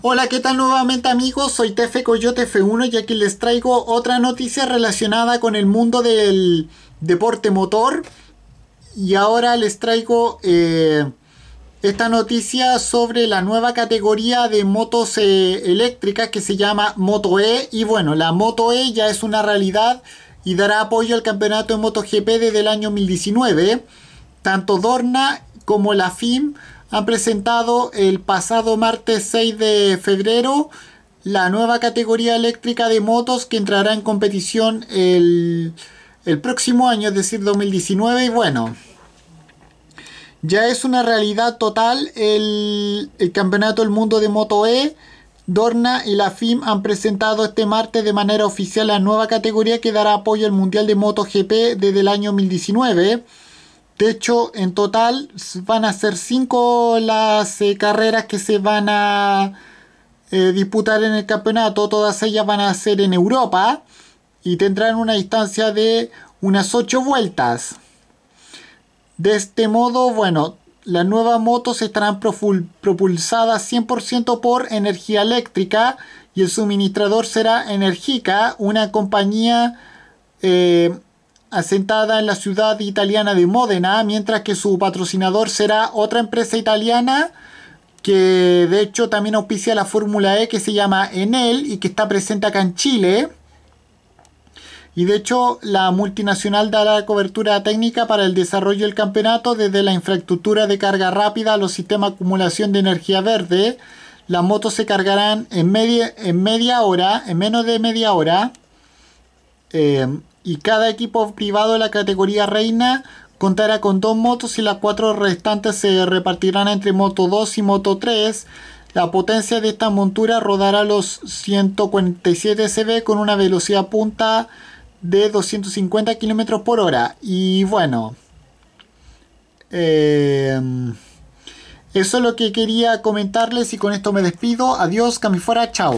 Hola, ¿qué tal nuevamente amigos? Soy Tefe Coyote F1 y aquí les traigo otra noticia relacionada con el mundo del deporte motor. Y ahora les traigo eh, esta noticia sobre la nueva categoría de motos eh, eléctricas que se llama Moto E. Y bueno, la Moto E ya es una realidad y dará apoyo al campeonato de MotoGP desde el año 2019. Tanto Dorna como la FIM han presentado el pasado martes 6 de febrero la nueva categoría eléctrica de motos que entrará en competición el, próximo año, es decir, 2019. Y bueno, ya es una realidad total el, Campeonato del Mundo de Moto E. Dorna y la FIM han presentado este martes de manera oficial la nueva categoría que dará apoyo al Mundial de moto GP desde el año 2019. De hecho, en total van a ser cinco las eh, carreras que se van a eh, disputar en el campeonato. Todas ellas van a ser en Europa y tendrán una distancia de unas 8 vueltas. De este modo, bueno, las nuevas motos estarán propulsadas 100% por energía eléctrica y el suministrador será Energica, una compañía eh, asentada en la ciudad italiana de Módena, mientras que su patrocinador será otra empresa italiana que de hecho también auspicia la Fórmula E que se llama Enel y que está presente acá en Chile. Y de hecho la multinacional dará cobertura técnica para el desarrollo del campeonato desde la infraestructura de carga rápida a los sistemas de acumulación de energía verde. Las motos se cargarán en media, en media hora, en menos de media hora. Eh, y cada equipo privado de la categoría reina contará con dos motos y las cuatro restantes se repartirán entre Moto 2 y Moto 3. La potencia de esta montura rodará los 147 CV con una velocidad punta de 250 km por hora. Y bueno, em, eso es lo que quería comentarles y con esto me despido. Adiós, Camifora, chao.